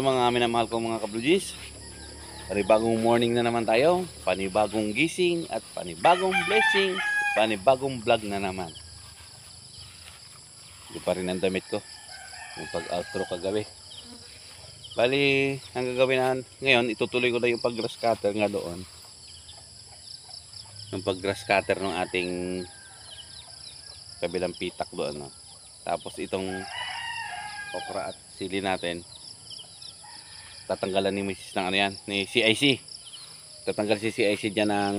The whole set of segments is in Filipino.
So mga minamahal kong mga kablugis, panibagong morning na naman tayo, panibagong gising at panibagong blessing, panibagong vlog na naman. Hindi pa rin ang damit ko, yung pag-outro kagabi. Bali, ang gagawin na ngayon, itutuloy ko na yung pag-grass cutter nga doon. Yung pag-grass cutter ng ating kabilang pitak doon. No? Tapos itong okra at sili natin, tatanggalan ni Mrs. ng ano yan, ni CIC. Tatanggal si CIC dyan ng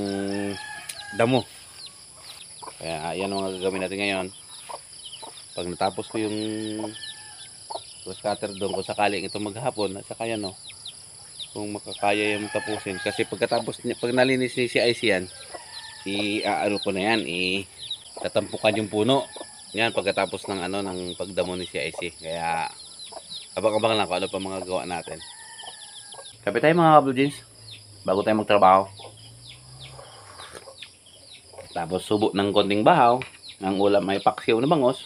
damo. Kaya yan ang gagawin natin ngayon. Pag natapos ko yung scatter doon, kung sakaling ito maghapon, at saka yan o. Oh, kung makakaya yung tapusin. Kasi pagkatapos, pag nalinis ni CIC yan, i-ano ko na yan, i-tatampukan yung puno. Yan, pagkatapos ng ano, ng pagdamo ni CIC. Kaya, abang-abang lang kung ano pa mga gawa natin. Kape tayo mga Blue Jeans. Bago tayo magtrabaho. Tapos subo ng konting bahaw. Ang ulam ay paksiw na bangos.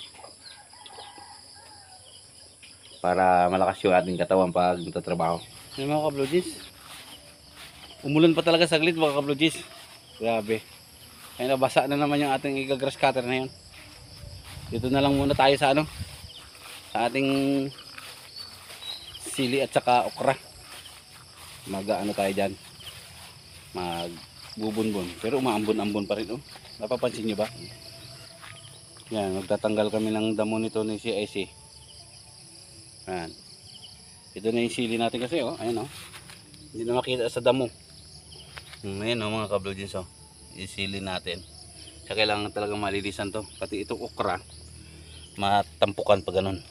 Para malakas yung ating katawan pag magtatrabaho. Yung mga ka-Blue Jeans. Umulan pa talaga saglit mga ka-Blue Jeans. Grabe. Kaya nabasa na naman yung ating igagrass cutter na yun. Dito na lang muna tayo sa ano. Sa ating sili at saka okra mag-ano tayo dyan magbubunbon pero umaambon-ambon pa rin oh. napapansin nyo ba yan magtatanggal kami ng damo nito ni CIC yan ito na yung sili natin kasi oh ayan oh hindi na makita sa damo hmm, ayan oh mga kablodins oh yung sili natin kaya kailangan talaga malilisan to pati itong okra matampukan pa ganun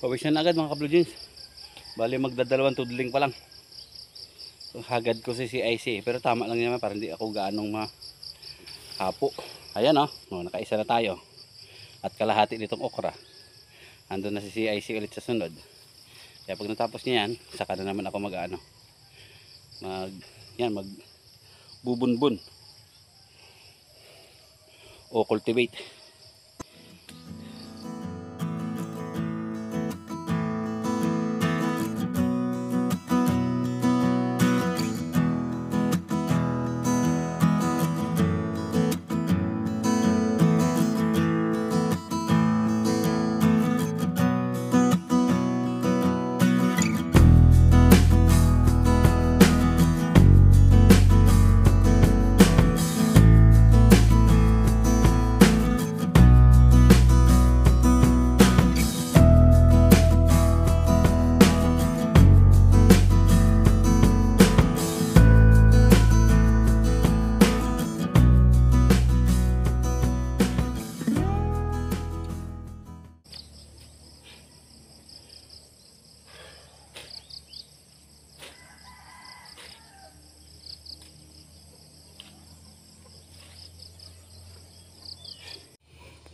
Pawis na agad mga ka-blue jeans. Bali magdadalawang tudling pa lang. Hagad ko si CIC. Pero tama lang naman para hindi ako gaanong mahapo. Ayan o. Oh. oh. nakaisa na tayo. At kalahati nitong okra. Andun na si CIC ulit sa sunod. Kaya pag natapos niya yan, saka na naman ako mag-ano. Mag, yan, mag bubunbun. O cultivate.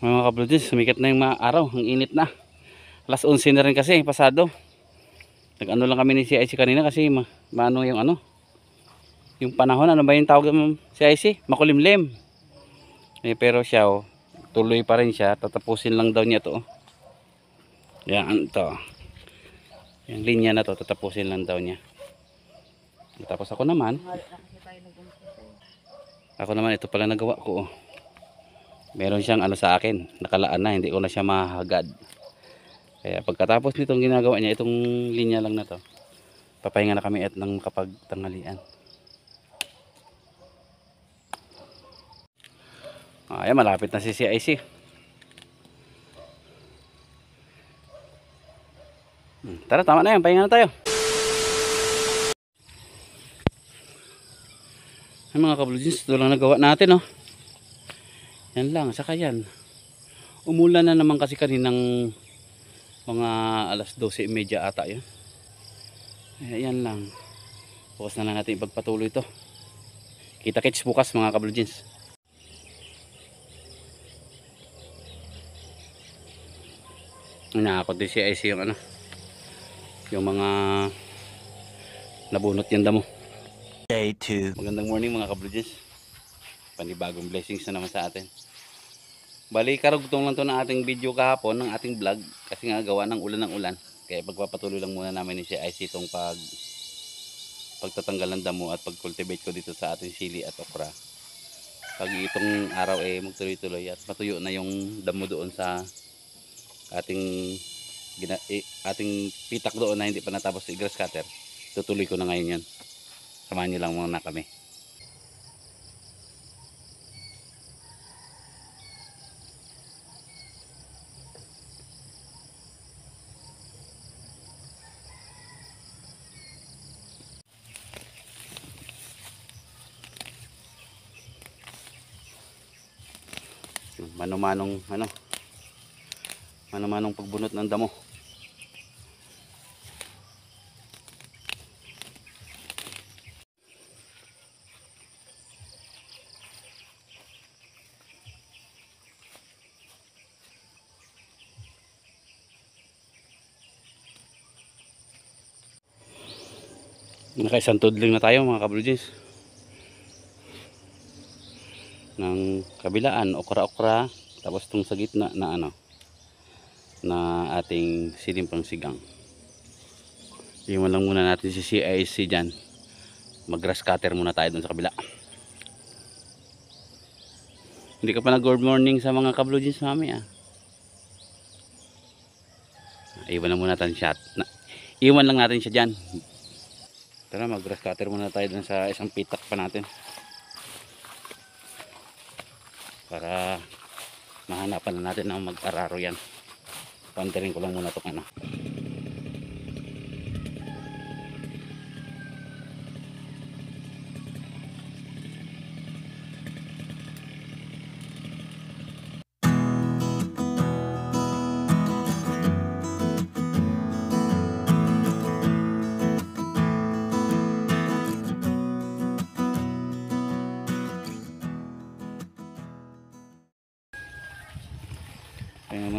mga kablod din sumikat na yung mga araw ang init na alas 11 na rin kasi pasado nag ano lang kami ni CIC kanina kasi ma maano yung ano yung panahon ano ba yung tawag ng CIC makulimlim eh, pero siya oh, tuloy pa rin siya tatapusin lang daw niya to oh. yan to yung linya na to tatapusin lang daw niya tapos ako naman ako naman ito pala nagawa ko oh meron siyang ano sa akin nakalaan na hindi ko na siya mahagad kaya pagkatapos nitong ginagawa niya itong linya lang na to papahinga na kami at nang makapagtanghalian tanghalian ay ah, malapit na si CIC hmm, tara tama na yan pahinga na tayo ay mga kablo jeans ito lang nagawa natin oh yan lang saka yan umulan na naman kasi kaninang mga alas 12.30 ata yun eh, yan lang bukas na lang natin ipagpatuloy ito kita kits bukas mga kablo jeans nakakot din si IC yung ano yung mga nabunot yung damo day 2 magandang morning mga kablo jeans panibagong blessings na naman sa atin bali karugtong lang to ng ating video kahapon ng ating vlog kasi nga gawa ng ulan ng ulan kaya pagpapatuloy lang muna namin ni si IC itong pag pagtatanggal ng damo at pag-cultivate ko dito sa ating sili at okra pag itong araw eh magtuloy-tuloy at matuyo na yung damo doon sa ating gina, eh, ating pitak doon na hindi pa natapos si grass cutter tutuloy ko na ngayon yan samahan nyo lang muna kami manumanong ano manumanong pagbunot ng damo nakaisang tudling na tayo mga kablujeans ng kabilaan okra-okra tapos itong sa gitna na ano na ating silimpang sigang iwan lang muna natin si CIC dyan mag grass cutter muna tayo dun sa kabila hindi ka pa na good morning sa mga kablo jeans mami ah iwan lang muna natin siya na, iwan lang natin siya dyan tara mag grass cutter muna tayo dun sa isang pitak pa natin hanapan na natin ng mag-araro yan. Pandarin ko lang muna itong ano.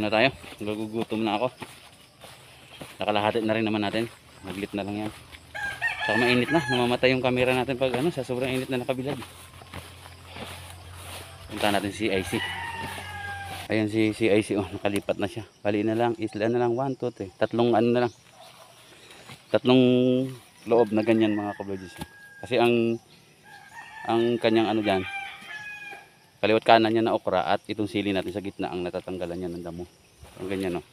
na tayo. Gagugutom na ako. Nakalahati na rin naman natin. Maglit na lang yan. Saka mainit na. Namamatay yung camera natin pag ano, sa sobrang init na nakabilad. Punta natin si IC. Ayan si CIC oh, nakalipat na siya. Bali na lang, isla na lang 1 2 3. Tatlong ano na lang. Tatlong loob na ganyan mga kablods. Kasi ang ang kanyang ano diyan, kaliwat kanan niya na okra at itong sili natin sa gitna ang natatanggalan niya ng damo ang ganyan no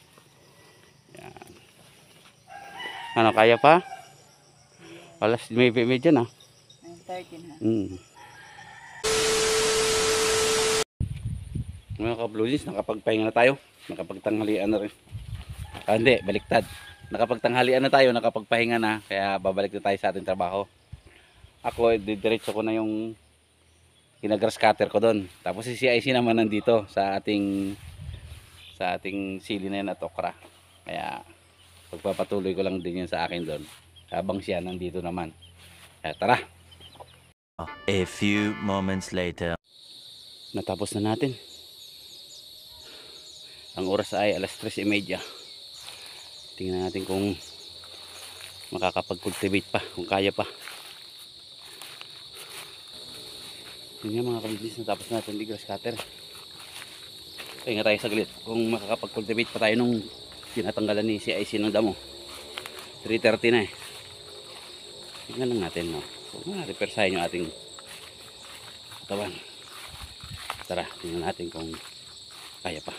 yan ano kaya pa Wala si may medyo ah. na 13 ha mm. mga kablunis nakapagpahinga na tayo nakapagtanghalian na rin ah, hindi baliktad nakapagtanghalian na tayo nakapagpahinga na kaya babalik na tayo sa ating trabaho ako eh, didiretso ko na yung pinagrass cutter ko doon. Tapos si CIC naman nandito sa ating sa ating sili na yan at okra. Kaya pagpapatuloy ko lang din yun sa akin doon. Habang siya nandito naman. Kaya tara! A few moments later. Natapos na natin. Ang oras ay alas 3.30. Tingnan natin kung makakapag-cultivate pa, kung kaya pa. yun nga mga kabibis natapos natin di grass cutter pahinga tayo saglit kung makakapag-cultivate pa tayo nung tinatanggalan ni CIC ng damo 3.30 na eh tingnan lang natin no? so, ma-repersahin yung ating katawan tara tingnan natin kung kaya pa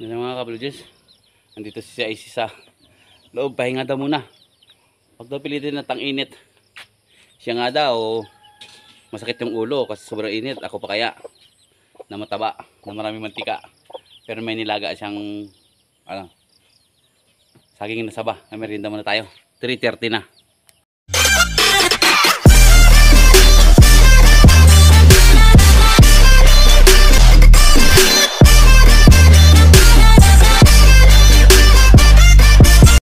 yun mga kabibis nandito si CIC sa loob pahinga daw muna pag daw na tang init siya nga daw masakit yung ulo kasi sobrang init. Ako pa kaya na mataba, na maraming mantika. Pero may nilaga siyang, ano, saging na saba. Ay, merienda muna tayo. 3.30 na.